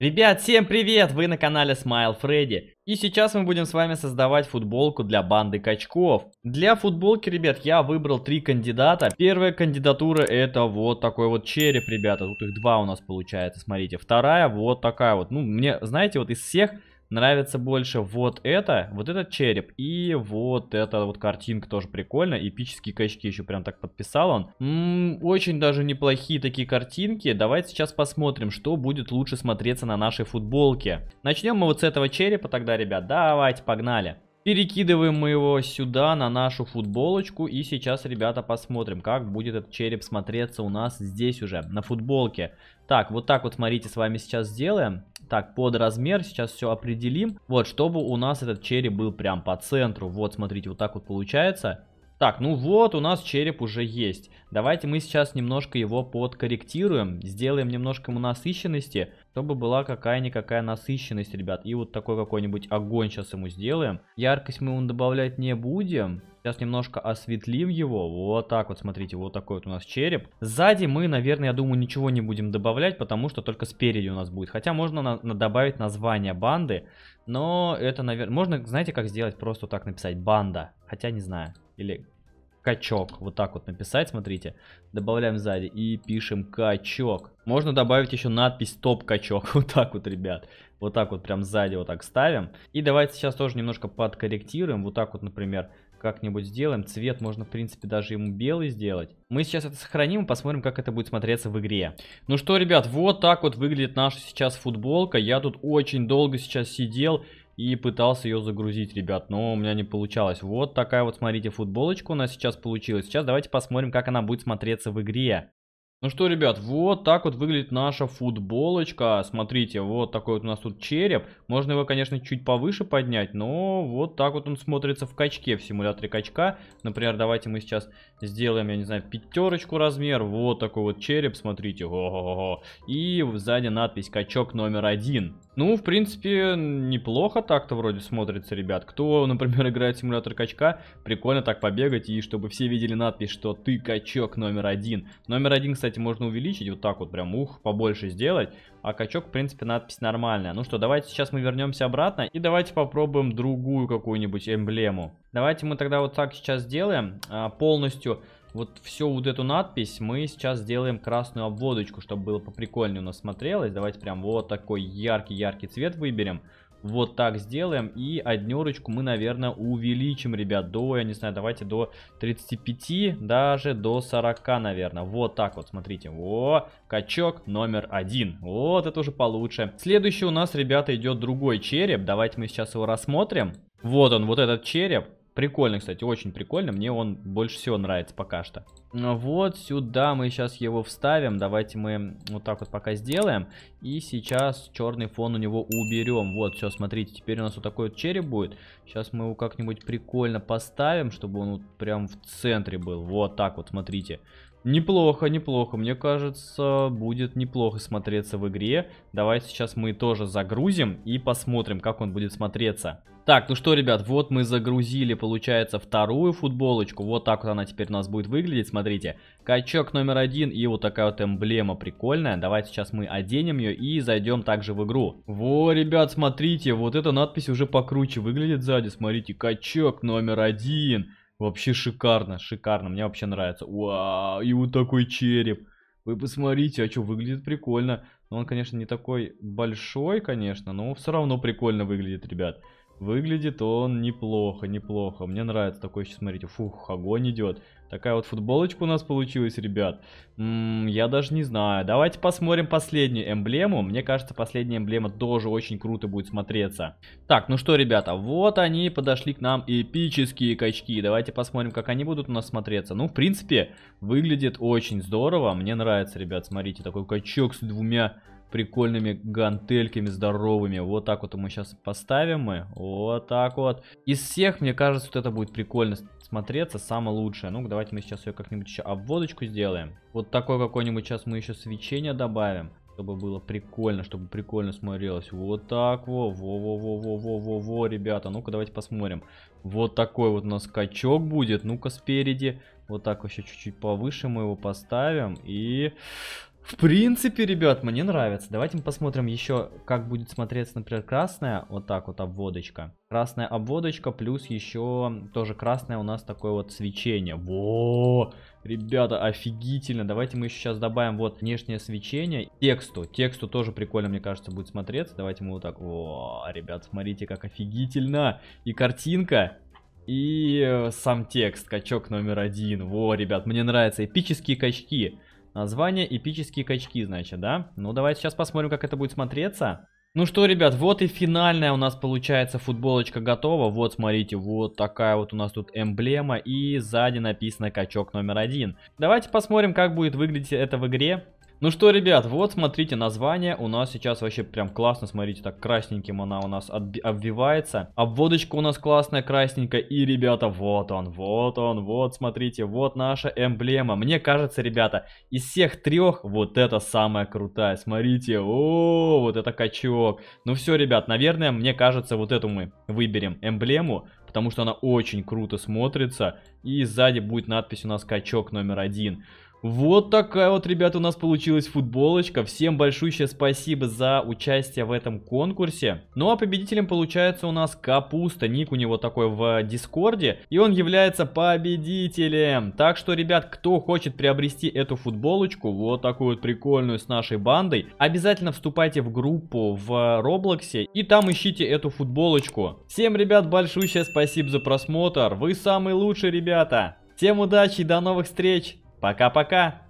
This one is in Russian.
Ребят, всем привет! Вы на канале Smile Freddy. И сейчас мы будем с вами создавать футболку для банды качков. Для футболки, ребят, я выбрал три кандидата. Первая кандидатура это вот такой вот череп, ребята. Тут их два у нас получается, смотрите. Вторая вот такая вот. Ну, мне, знаете, вот из всех Нравится больше вот это, вот этот череп и вот эта вот картинка тоже прикольная, Эпические качки еще прям так подписал он. М -м, очень даже неплохие такие картинки. Давайте сейчас посмотрим, что будет лучше смотреться на нашей футболке. Начнем мы вот с этого черепа тогда, ребят. Давайте, погнали. Перекидываем мы его сюда, на нашу футболочку. И сейчас, ребята, посмотрим, как будет этот череп смотреться у нас здесь уже, на футболке. Так, вот так вот, смотрите, с вами сейчас сделаем. Так, под размер сейчас все определим. Вот, чтобы у нас этот череп был прям по центру. Вот, смотрите, вот так вот получается. Так, ну вот, у нас череп уже есть. Давайте мы сейчас немножко его подкорректируем, сделаем немножко ему насыщенности чтобы была какая-никакая насыщенность, ребят. И вот такой какой-нибудь огонь сейчас ему сделаем. Яркость мы ему добавлять не будем. Сейчас немножко осветлим его. Вот так вот, смотрите, вот такой вот у нас череп. Сзади мы, наверное, я думаю, ничего не будем добавлять, потому что только спереди у нас будет. Хотя можно на на добавить название банды, но это, наверное... Можно, знаете, как сделать? Просто так написать «банда». Хотя не знаю. Или качок. Вот так вот написать, смотрите. Добавляем сзади и пишем качок. Можно добавить еще надпись топ качок. Вот так вот, ребят. Вот так вот прям сзади вот так ставим. И давайте сейчас тоже немножко подкорректируем. Вот так вот, например, как-нибудь сделаем. Цвет можно, в принципе, даже ему белый сделать. Мы сейчас это сохраним и посмотрим, как это будет смотреться в игре. Ну что, ребят, вот так вот выглядит наша сейчас футболка. Я тут очень долго сейчас сидел и пытался ее загрузить, ребят, но у меня не получалось. Вот такая вот, смотрите, футболочка у нас сейчас получилась. Сейчас давайте посмотрим, как она будет смотреться в игре. Ну что, ребят, вот так вот выглядит наша футболочка. Смотрите, вот такой вот у нас тут череп. Можно его, конечно, чуть повыше поднять, но вот так вот он смотрится в качке, в симуляторе качка. Например, давайте мы сейчас сделаем, я не знаю, пятерочку размер. Вот такой вот череп, смотрите. О -о -о И сзади надпись «Качок номер один». Ну, в принципе, неплохо так-то вроде смотрится, ребят. Кто, например, играет в симулятор качка, прикольно так побегать, и чтобы все видели надпись, что ты качок номер один. Номер один, кстати, можно увеличить, вот так вот прям, ух, побольше сделать. А качок, в принципе, надпись нормальная. Ну что, давайте сейчас мы вернемся обратно, и давайте попробуем другую какую-нибудь эмблему. Давайте мы тогда вот так сейчас сделаем, а, полностью вот всю вот эту надпись мы сейчас сделаем красную обводочку, чтобы было поприкольнее у нас смотрелось. Давайте прям вот такой яркий-яркий цвет выберем. Вот так сделаем. И однерочку мы, наверное, увеличим, ребят, до, я не знаю, давайте до 35, даже до 40, наверное. Вот так вот, смотрите. О, качок номер один. Вот это уже получше. Следующий у нас, ребята, идет другой череп. Давайте мы сейчас его рассмотрим. Вот он, вот этот череп. Прикольно, кстати, очень прикольно. Мне он больше всего нравится пока что. Ну вот сюда мы сейчас его вставим. Давайте мы вот так вот пока сделаем. И сейчас черный фон у него уберем. Вот, все, смотрите, теперь у нас вот такой вот череп будет. Сейчас мы его как-нибудь прикольно поставим, чтобы он вот прям в центре был. Вот так вот, смотрите. Неплохо, неплохо. Мне кажется, будет неплохо смотреться в игре. Давайте сейчас мы тоже загрузим и посмотрим, как он будет смотреться. Так, ну что, ребят, вот мы загрузили, получается, вторую футболочку. Вот так вот она теперь у нас будет выглядеть, смотрите. Качок номер один и вот такая вот эмблема прикольная. Давайте сейчас мы оденем ее и зайдем также в игру. Во, ребят, смотрите, вот эта надпись уже покруче выглядит сзади. Смотрите, качок номер один. Вообще шикарно, шикарно. Мне вообще нравится. Вау, и вот такой череп. Вы посмотрите, а что, выглядит прикольно. Но он, конечно, не такой большой, конечно, но все равно прикольно выглядит, ребят. Выглядит он неплохо, неплохо. Мне нравится такой, сейчас смотрите, фух, огонь идет. Такая вот футболочка у нас получилась, ребят. М -м, я даже не знаю. Давайте посмотрим последнюю эмблему. Мне кажется, последняя эмблема тоже очень круто будет смотреться. Так, ну что, ребята, вот они подошли к нам эпические качки. Давайте посмотрим, как они будут у нас смотреться. Ну, в принципе, выглядит очень здорово. Мне нравится, ребят, смотрите, такой качок с двумя прикольными гантельками здоровыми. Вот так вот мы сейчас поставим мы. Вот так вот. Из всех, мне кажется, вот это будет прикольно смотреться. Самое лучшее. Ну-ка, давайте мы сейчас ее как-нибудь еще обводочку сделаем. Вот такой какой-нибудь сейчас мы еще свечение добавим. Чтобы было прикольно, чтобы прикольно смотрелось. Вот так вот. Во-во-во-во-во-во-во, ребята. Ну-ка, давайте посмотрим. Вот такой вот у нас качок будет. Ну-ка, спереди. Вот так еще чуть-чуть повыше мы его поставим. И в принципе, ребят, мне нравится. Давайте мы посмотрим еще, как будет смотреться, например, красная, вот так вот обводочка. Красная обводочка, плюс еще тоже красное у нас такое вот свечение. Во! Ребята, офигительно. Давайте мы еще сейчас добавим вот внешнее свечение. Тексту. Тексту тоже прикольно, мне кажется, будет смотреться. Давайте мы вот так. Во, ребят, смотрите, как офигительно. И картинка. И э, сам текст, качок номер один. Во, ребят, мне нравятся Эпические качки. Название «Эпические качки», значит, да? Ну, давайте сейчас посмотрим, как это будет смотреться. Ну что, ребят, вот и финальная у нас получается футболочка готова. Вот, смотрите, вот такая вот у нас тут эмблема. И сзади написано качок номер один. Давайте посмотрим, как будет выглядеть это в игре. Ну что, ребят, вот смотрите название. У нас сейчас вообще прям классно, смотрите, так красненьким она у нас обвивается. Обводочка у нас классная, красненькая. И, ребята, вот он, вот он, вот, смотрите, вот наша эмблема. Мне кажется, ребята, из всех трех вот это самая крутая. Смотрите, о, вот это качок. Ну все, ребят, наверное, мне кажется, вот эту мы выберем эмблему потому что она очень круто смотрится. И сзади будет надпись у нас «Качок номер один». Вот такая вот, ребята, у нас получилась футболочка. Всем большущее спасибо за участие в этом конкурсе. Ну а победителем получается у нас Капуста. Ник у него такой в Дискорде. И он является победителем. Так что, ребят, кто хочет приобрести эту футболочку, вот такую вот прикольную с нашей бандой, обязательно вступайте в группу в Роблоксе и там ищите эту футболочку. Всем, ребят, большущее спасибо за просмотр. Вы самые лучшие, ребята. Всем удачи и до новых встреч! Пока-пока!